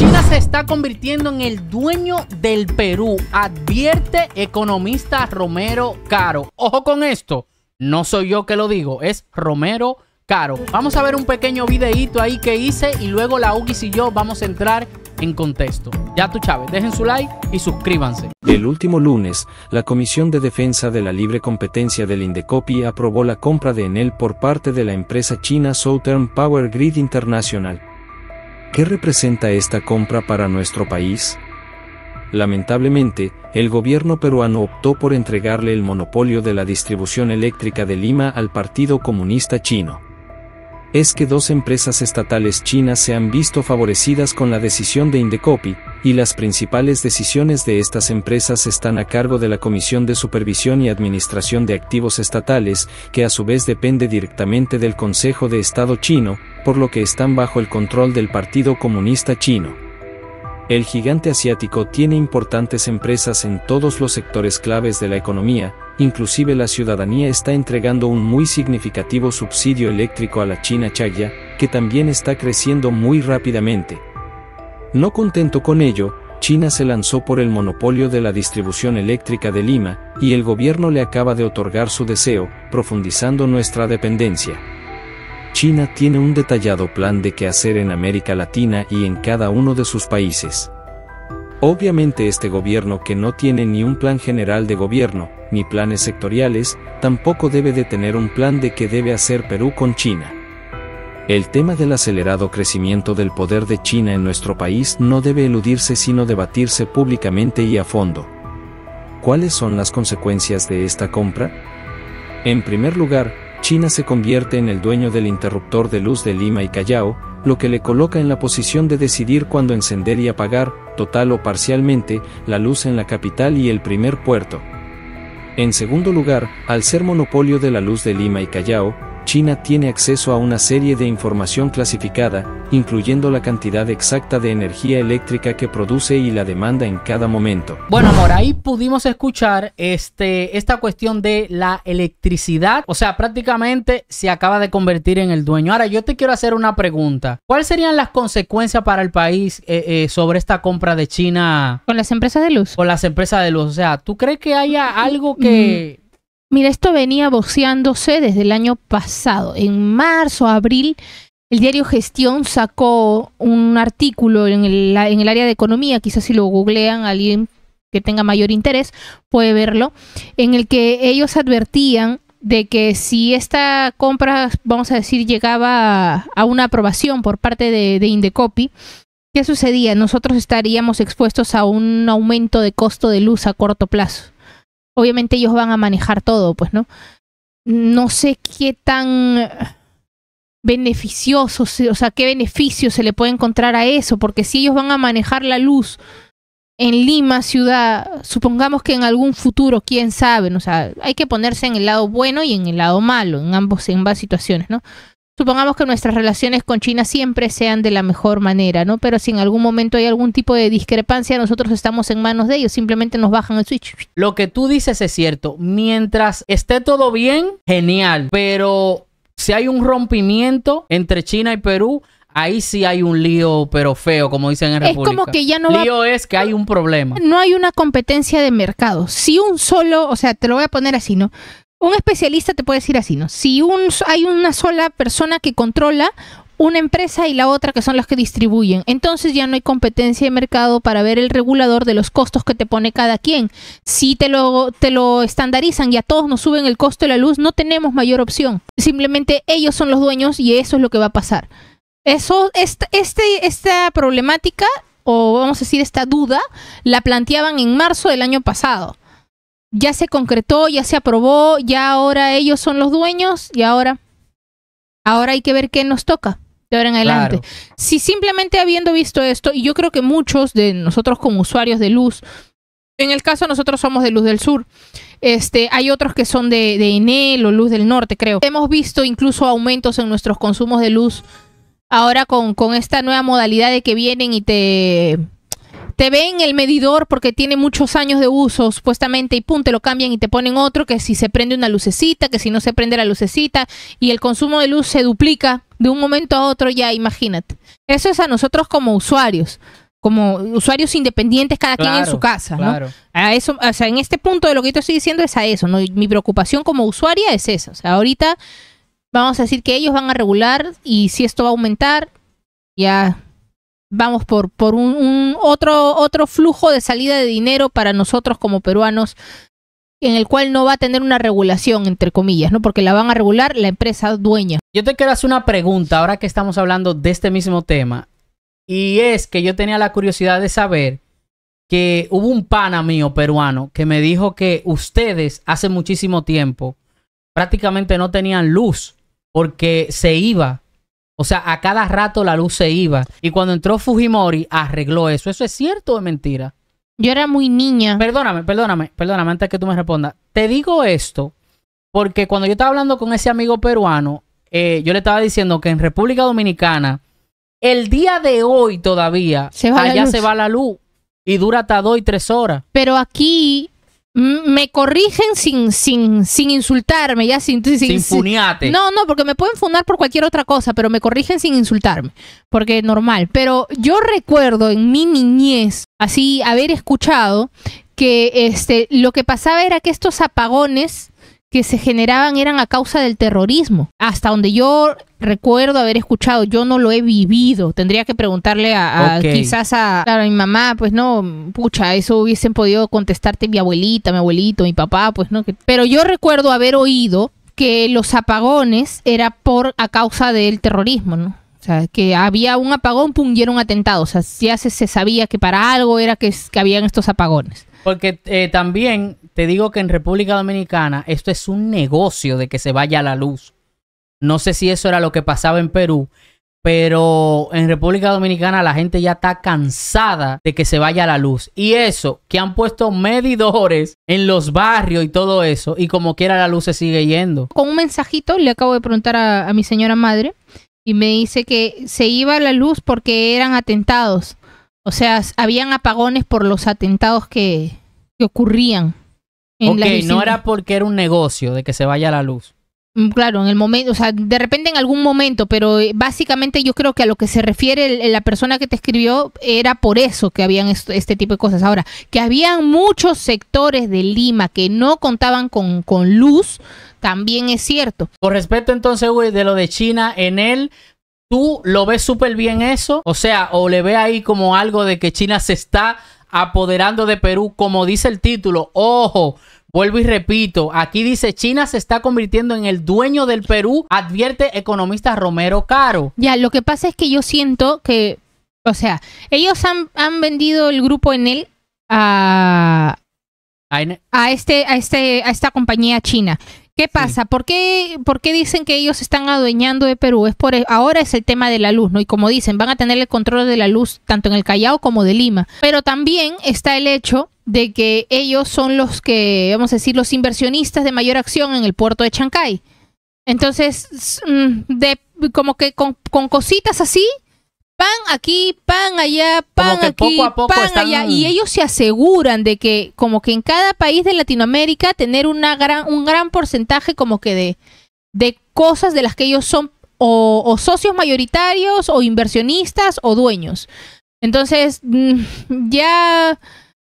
China se está convirtiendo en el dueño del Perú, advierte economista Romero Caro. Ojo con esto, no soy yo que lo digo, es Romero Caro. Vamos a ver un pequeño videíto ahí que hice y luego la UGIS y yo vamos a entrar en contexto. Ya tú, Chávez, dejen su like y suscríbanse. El último lunes, la Comisión de Defensa de la Libre Competencia del Indecopi aprobó la compra de Enel por parte de la empresa china Southern Power Grid International ¿Qué representa esta compra para nuestro país? Lamentablemente, el gobierno peruano optó por entregarle el monopolio de la distribución eléctrica de Lima al Partido Comunista Chino. Es que dos empresas estatales chinas se han visto favorecidas con la decisión de Indecopi, y las principales decisiones de estas empresas están a cargo de la Comisión de Supervisión y Administración de Activos Estatales, que a su vez depende directamente del Consejo de Estado chino, por lo que están bajo el control del Partido Comunista Chino. El gigante asiático tiene importantes empresas en todos los sectores claves de la economía, inclusive la ciudadanía está entregando un muy significativo subsidio eléctrico a la China Chagya, que también está creciendo muy rápidamente no contento con ello, China se lanzó por el monopolio de la distribución eléctrica de Lima, y el gobierno le acaba de otorgar su deseo, profundizando nuestra dependencia. China tiene un detallado plan de qué hacer en América Latina y en cada uno de sus países. Obviamente este gobierno que no tiene ni un plan general de gobierno, ni planes sectoriales, tampoco debe de tener un plan de qué debe hacer Perú con China. El tema del acelerado crecimiento del poder de China en nuestro país no debe eludirse sino debatirse públicamente y a fondo. ¿Cuáles son las consecuencias de esta compra? En primer lugar, China se convierte en el dueño del interruptor de luz de Lima y Callao, lo que le coloca en la posición de decidir cuándo encender y apagar, total o parcialmente, la luz en la capital y el primer puerto. En segundo lugar, al ser monopolio de la luz de Lima y Callao, China tiene acceso a una serie de información clasificada, incluyendo la cantidad exacta de energía eléctrica que produce y la demanda en cada momento. Bueno, amor, ahí pudimos escuchar este, esta cuestión de la electricidad. O sea, prácticamente se acaba de convertir en el dueño. Ahora, yo te quiero hacer una pregunta. ¿Cuáles serían las consecuencias para el país eh, eh, sobre esta compra de China? Con las empresas de luz. Con las empresas de luz. O sea, ¿tú crees que haya algo que... Mm. Mira, esto venía boceándose desde el año pasado. En marzo, abril, el diario Gestión sacó un artículo en el, área de economía, quizás si lo googlean alguien que tenga mayor interés puede verlo, en el que ellos advertían de que si esta compra, vamos a decir, llegaba a, una aprobación por parte de, de Indecopi, ¿qué sucedía? Nosotros estaríamos expuestos a un aumento de costo de luz a corto plazo obviamente ellos van a manejar todo, pues, ¿no? No sé qué tan beneficioso, o sea, qué beneficio se le puede encontrar a eso, porque si ellos van a manejar la luz en Lima, ciudad, supongamos que en algún futuro, quién sabe, o sea, hay que ponerse en el lado bueno y en el lado malo, en ambos, en ambas situaciones, ¿no? supongamos que nuestras relaciones con China siempre sean de la mejor manera, ¿no? Pero si en algún momento hay algún tipo de discrepancia, nosotros estamos en manos de ellos, simplemente nos bajan el switch. Lo que tú dices es cierto, mientras esté todo bien, genial, pero si hay un rompimiento entre China y Perú, ahí sí hay un lío, pero feo, como dicen en República. Es como que ya no lío es que hay un problema. No hay una competencia de mercado. Si un solo, o sea, te lo voy a poner así, ¿no? un especialista te puede decir así, ¿no? Si un, hay una sola persona que controla una empresa y la otra que son las que distribuyen. Entonces ya no hay competencia de mercado para ver el regulador de los costos que te pone cada quien. Si te lo, te lo estandarizan y a todos nos suben el costo de la luz, no tenemos mayor opción. Simplemente ellos son los dueños y eso es lo que va a pasar. Eso, esta, este, esta problemática, o vamos a decir esta duda, la planteaban en marzo del año pasado ya se concretó, ya se aprobó, ya ahora ellos son los dueños y ahora, ahora hay que ver qué nos toca de ahora en adelante. Si simplemente habiendo visto esto, y yo creo que muchos de nosotros como usuarios de luz, en el caso nosotros somos de Luz del Sur, este, hay otros que son de, de Enel o Luz del Norte, creo. Hemos visto incluso aumentos en nuestros consumos de luz ahora con, con esta nueva modalidad de que vienen y te te ven el medidor porque tiene muchos años de uso supuestamente y pum, te lo cambian y te ponen otro que si se prende una lucecita, que si no se prende la lucecita y el consumo de luz se duplica de un momento a otro ya, imagínate. Eso es a nosotros como usuarios como usuarios independientes cada quien en su casa, A eso, o sea, en este punto de lo que yo estoy diciendo es a eso, ¿no? Mi preocupación como usuaria es esa. O sea, ahorita vamos a decir que ellos van a regular y si esto va a aumentar, ya vamos por, por un, otro, otro flujo de salida de dinero para nosotros como peruanos en el cual no va a tener una regulación, entre comillas, ¿no? Porque la van a regular la empresa dueña. Yo te quiero hacer una pregunta ahora que estamos hablando de este mismo tema. Y es que yo tenía la curiosidad de saber que hubo un pana mío peruano que me dijo que ustedes hace muchísimo tiempo prácticamente no tenían luz porque se iba o sea, a cada rato la luz se iba. Y cuando entró Fujimori, arregló eso. ¿Eso es cierto o es mentira? Yo era muy niña. Perdóname, perdóname, perdóname, antes que tú me respondas. Te digo esto porque cuando yo estaba hablando con ese amigo peruano, eh, yo le estaba diciendo que en República Dominicana, el día de hoy todavía, se allá se va la luz y dura hasta dos y tres horas. Pero aquí me corrigen sin, sin, sin insultarme, ya sin, sin, No, no, porque me pueden funar por cualquier otra cosa, pero me corrigen sin insultarme, porque es normal. Pero yo recuerdo en mi niñez, así, haber escuchado que este, lo que pasaba era que estos apagones que se generaban eran a causa del terrorismo. Hasta donde yo recuerdo haber escuchado, yo no lo he vivido. Tendría que preguntarle a, quizás a, mi mamá, pues no, pucha, eso hubiesen podido contestarte mi abuelita, mi abuelito, mi papá, pues no. Pero yo recuerdo haber oído que los apagones era por a causa del terrorismo, ¿no? O sea, que había un apagón, pum, atentados. un O sea, ya se, sabía que para algo era que, que habían estos apagones. Porque eh, también te digo que en República Dominicana esto es un negocio de que se vaya la luz. No sé si eso era lo que pasaba en Perú, pero en República Dominicana la gente ya está cansada de que se vaya la luz. Y eso, que han puesto medidores en los barrios y todo eso, y como quiera la luz se sigue yendo. Con un mensajito le acabo de preguntar a, mi señora madre y me dice que se iba la luz porque eran atentados. O sea, habían apagones por los atentados que ocurrían ok, no era porque era un negocio de que se vaya la luz. Mm, claro, en el momento, o sea, de repente en algún momento, pero eh, básicamente yo creo que a lo que se refiere la persona que te escribió era por eso que habían este tipo de cosas. Ahora, que habían muchos sectores de Lima que no contaban con, con luz, también es cierto. Con respecto entonces, güey, de lo de China, en él, ¿tú lo ves súper bien eso? O sea, o le ve ahí como algo de que China se está apoderando de Perú, como dice el título. Ojo, vuelvo y repito, aquí dice China se está convirtiendo en el dueño del Perú, advierte economista Romero Caro. Ya, lo que pasa es que yo siento que, o sea, ellos han, vendido el grupo en él a, este, a, este, a esta compañía china. ¿Qué pasa? ¿Por, qué, ¿Por qué dicen que ellos están adueñando de Perú? Es por e, ahora es el tema de la luz, ¿no? Y como dicen, van a tener el control de la luz tanto en el Callao como de Lima. Pero también está el hecho de que ellos son los que, vamos a decir, los inversionistas de mayor acción en el puerto de Chancay. Entonces, mm, de, como que con cositas así, pan aquí, pan allá, pan aquí, poco a poco pan allá. Y ellos se aseguran de que como que en cada país de Latinoamérica tener una gran, un gran porcentaje como que de, de cosas de las que ellos son o, socios mayoritarios o inversionistas o dueños. Entonces, mm, ya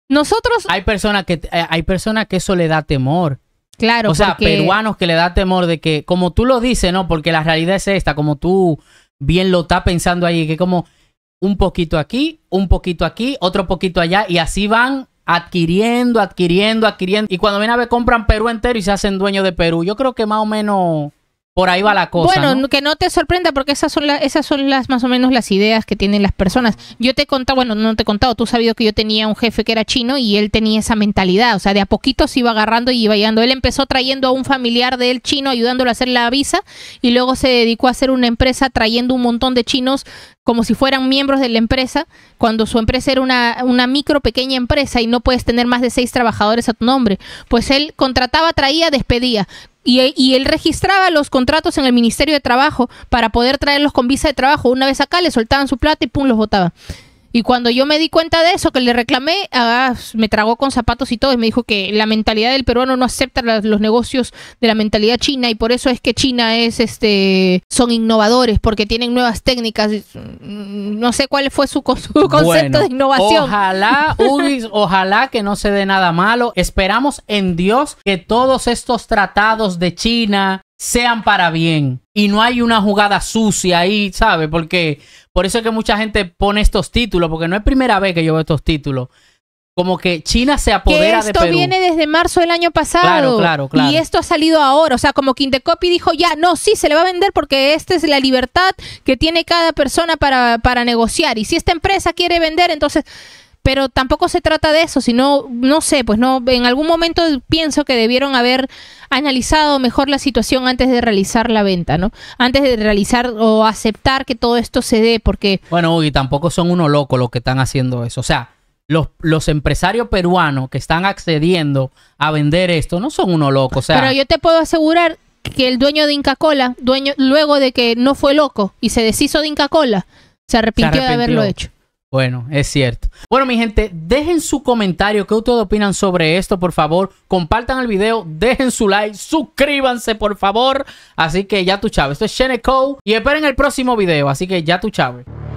nosotros... Hay personas que, eh, hay personas que eso le da temor. Claro. O sea, peruanos que le da temor de que, como tú lo dices, ¿no? Porque la realidad es esta, como tú bien lo está pensando ahí, que como un poquito aquí, un poquito aquí, otro poquito allá, y así van adquiriendo, adquiriendo, adquiriendo. Y cuando viene a ver, compran Perú entero y se hacen dueños de Perú. Yo creo que más o menos por ahí va la cosa. Bueno, que no te sorprenda porque esas son, las, esas son las más o menos las ideas que tienen las personas. Yo te he contado, bueno, no te he contado, tú sabido que yo tenía un jefe que era chino y él tenía esa mentalidad, o sea, de a poquito se iba agarrando y iba llegando. Él empezó trayendo a un familiar de él chino, ayudándolo a hacer la visa y luego se dedicó a hacer una empresa trayendo un montón de chinos como si fueran miembros de la empresa, cuando su empresa era una, micro pequeña empresa y no puedes tener más de seis trabajadores a tu nombre. Pues él contrataba, traía, despedía. Y, él registraba los contratos en el Ministerio de Trabajo para poder traerlos con visa de trabajo. Una vez acá le soltaban su plata y pum, los votaba. Y cuando yo me di cuenta de eso, que le reclamé, ah, me tragó con zapatos y todo, y me dijo que la mentalidad del peruano no acepta los negocios de la mentalidad china, y por eso es que China es este son innovadores, porque tienen nuevas técnicas. Mm, no sé cuál fue su, concepto de innovación. Ojalá, ojalá que no se dé nada malo. Esperamos en Dios que todos estos tratados de China sean para bien y no hay una jugada sucia ahí, ¿sabe? Porque por eso es que mucha gente pone estos títulos, porque no es primera vez que yo veo estos títulos. Como que China se apodera que esto viene desde marzo del año pasado. Claro, claro, Y esto ha salido ahora. O sea, como que dijo ya, no, sí, se le va a vender porque esta es la libertad que tiene cada persona para, para negociar. Y si esta empresa quiere vender, entonces pero tampoco se trata de eso, sino, no sé, pues no, en algún momento pienso que debieron haber analizado mejor la situación antes de realizar la venta, ¿no? Antes de realizar o aceptar que todo esto se dé, porque... Bueno, y tampoco son unos locos los que están haciendo eso. O sea, los, los, empresarios peruanos que están accediendo a vender esto no son unos locos. O sea, Pero yo te puedo asegurar que el dueño de Inca Cola, dueño, luego de que no fue loco y se deshizo de Inca Cola, se arrepintió. de haberlo hecho. Bueno, es cierto. Bueno, mi gente, dejen su comentario, qué ustedes opinan sobre esto, por favor. Compartan el video, dejen su like, suscríbanse, por favor. Así que ya tu chavo. Esto es Cole y esperen el próximo video. Así que ya tu chavo.